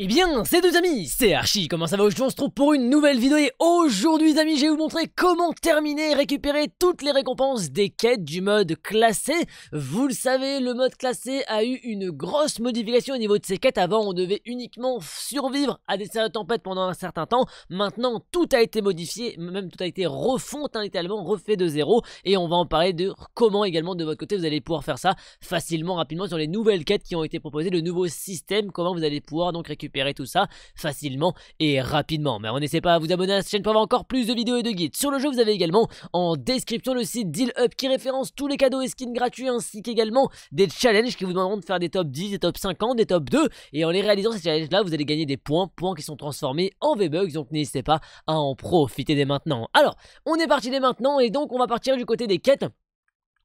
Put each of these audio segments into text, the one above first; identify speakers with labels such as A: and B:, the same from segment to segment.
A: Et eh bien, c'est deux amis, c'est Archie, comment ça va aujourd'hui On se trouve pour une nouvelle vidéo et aujourd'hui amis, je vais vous montrer comment terminer et récupérer toutes les récompenses des quêtes du mode classé. Vous le savez, le mode classé a eu une grosse modification au niveau de ses quêtes. Avant, on devait uniquement survivre à des de tempêtes pendant un certain temps. Maintenant, tout a été modifié, même tout a été refonte, hein, refait de zéro. Et on va en parler de comment également de votre côté vous allez pouvoir faire ça facilement, rapidement sur les nouvelles quêtes qui ont été proposées, le nouveau système, comment vous allez pouvoir donc récupérer tout ça facilement et rapidement. Mais n'hésitez pas à vous abonner à cette chaîne pour avoir encore plus de vidéos et de guides. Sur le jeu, vous avez également en description le site Deal Up qui référence tous les cadeaux et skins gratuits ainsi qu'également des challenges qui vous demanderont de faire des top 10, des top 50, des top 2 et en les réalisant ces challenges là, vous allez gagner des points, points qui sont transformés en V-Bucks donc n'hésitez pas à en profiter dès maintenant. Alors, on est parti dès maintenant et donc on va partir du côté des quêtes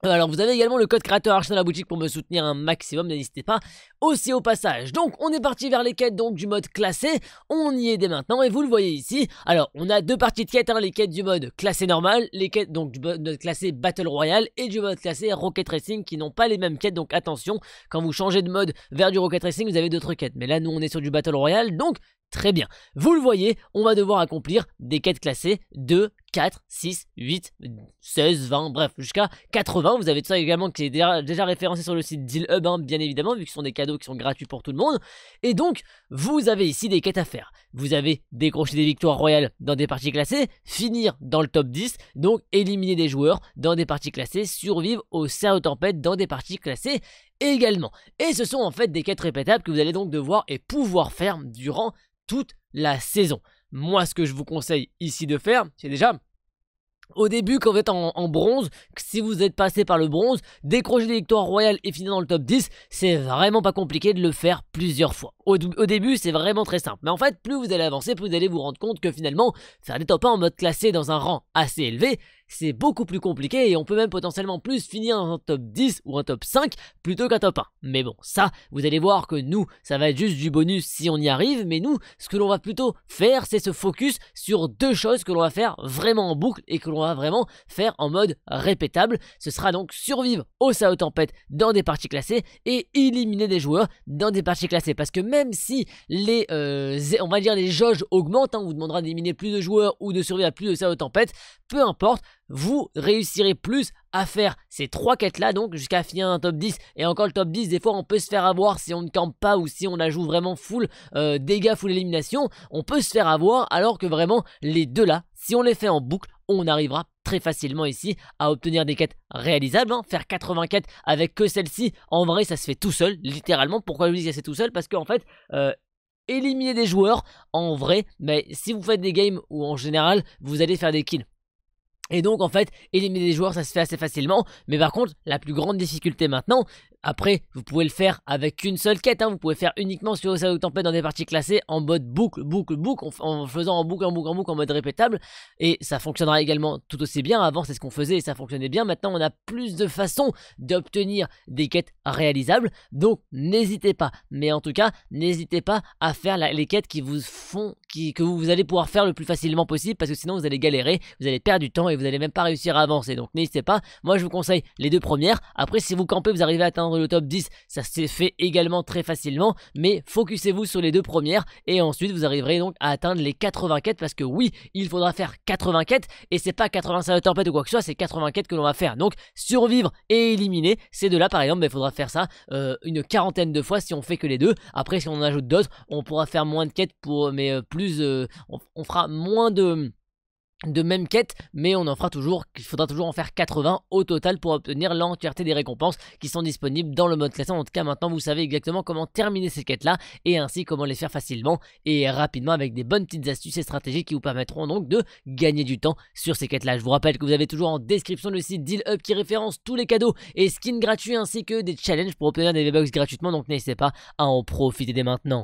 A: euh, alors vous avez également le code créateur arch dans la boutique pour me soutenir un maximum, n'hésitez pas aussi au passage. Donc on est parti vers les quêtes donc du mode classé, on y est dès maintenant et vous le voyez ici. Alors on a deux parties de quêtes, hein, les quêtes du mode classé normal, les quêtes donc du mode classé Battle Royale et du mode classé Rocket Racing qui n'ont pas les mêmes quêtes donc attention quand vous changez de mode vers du Rocket Racing vous avez d'autres quêtes. Mais là nous on est sur du Battle Royale donc Très bien. Vous le voyez, on va devoir accomplir des quêtes classées de. 4, 6, 8, 16, 20, bref, jusqu'à 80. Vous avez tout ça également qui est déjà, référencé sur le site Deal Hub, hein, bien évidemment, vu que ce sont des cadeaux qui sont gratuits pour tout le monde. Et donc, vous avez ici des quêtes à faire. Vous avez décrocher des victoires royales dans des parties classées, finir dans le top 10, donc éliminer des joueurs dans des parties classées, survivre aux serres tempêtes dans des parties classées également. Et ce sont en fait des quêtes répétables que vous allez donc devoir et pouvoir faire durant toute la saison. Moi, ce que je vous conseille ici de faire, c'est déjà au début, quand vous êtes en, bronze, si vous êtes passé par le bronze, décrocher des victoires royales et finir dans le top 10, c'est vraiment pas compliqué de le faire plusieurs fois. Au, début, c'est vraiment très simple. Mais en fait, plus vous allez avancer, plus vous allez vous rendre compte que finalement, faire des top en mode classé dans un rang assez élevé, c'est beaucoup plus compliqué et on peut même potentiellement plus finir en un top 10 ou un top 5 plutôt qu'un top 1. Mais bon, ça, vous allez voir que nous, ça va être juste du bonus si on y arrive, mais nous, ce que l'on va plutôt faire, c'est se focus sur deux choses que l'on va faire vraiment en boucle et que l'on va vraiment faire en mode répétable. Ce sera donc survivre au SAO Tempête dans des parties classées et éliminer des joueurs dans des parties classées. Parce que même si les, euh, on va dire les jauges augmentent, hein, on vous demandera d'éliminer plus de joueurs ou de survivre à plus de SAO Tempête peu importe, vous réussirez plus à faire ces trois quêtes-là, donc jusqu'à finir un top 10. Et encore le top 10, des fois, on peut se faire avoir si on ne campe pas ou si on ajoute joue vraiment full euh, dégâts, full élimination. On peut se faire avoir, alors que vraiment, les deux-là, si on les fait en boucle, on arrivera très facilement ici à obtenir des quêtes réalisables. Hein. Faire 80 quêtes avec que celle-ci, en vrai, ça se fait tout seul, littéralement. Pourquoi je vous dis que c'est tout seul Parce qu'en fait... Euh, éliminer des joueurs en vrai, mais si vous faites des games ou en général vous allez faire des kills et donc en fait, éliminer des joueurs ça se fait assez facilement, mais par contre, la plus grande difficulté maintenant, après, vous pouvez le faire avec une seule quête. Hein. Vous pouvez faire uniquement sur de Tempête dans des parties classées en mode boucle, boucle, boucle, en, faisant en boucle, en boucle, en boucle, en mode répétable. Et ça fonctionnera également tout aussi bien. Avant, c'est ce qu'on faisait et ça fonctionnait bien. Maintenant, on a plus de façons d'obtenir des quêtes réalisables. Donc, n'hésitez pas. Mais en tout cas, n'hésitez pas à faire les quêtes qui vous font, qui, que vous, allez pouvoir faire le plus facilement possible parce que sinon, vous allez galérer, vous allez perdre du temps et vous allez même pas réussir à avancer. Donc, n'hésitez pas. Moi, je vous conseille les deux premières. Après, si vous campez, vous arrivez à atteindre le top 10, ça s'est fait également très facilement, mais focussez-vous sur les deux premières et ensuite vous arriverez donc à atteindre les quêtes parce que oui, il faudra faire quêtes et c'est pas 85 tempêtes ou quoi que ce soit, c'est quêtes que l'on va faire. Donc survivre et éliminer, C'est de là par exemple, ben, il faudra faire ça euh, une quarantaine de fois si on fait que les deux. Après si on en ajoute d'autres, on pourra faire moins de quêtes pour mais euh, plus euh, on fera moins de de même quête, mais on en fera toujours, il faudra toujours en faire 80 au total pour obtenir l'entièreté des récompenses qui sont disponibles dans le mode classant. En tout cas, maintenant vous savez exactement comment terminer ces quêtes-là et ainsi comment les faire facilement et rapidement avec des bonnes petites astuces et stratégies qui vous permettront donc de gagner du temps sur ces quêtes-là. Je vous rappelle que vous avez toujours en description le site Deal qui référence tous les cadeaux et skins gratuits ainsi que des challenges pour obtenir des v Box gratuitement, donc n'hésitez pas à en profiter dès maintenant.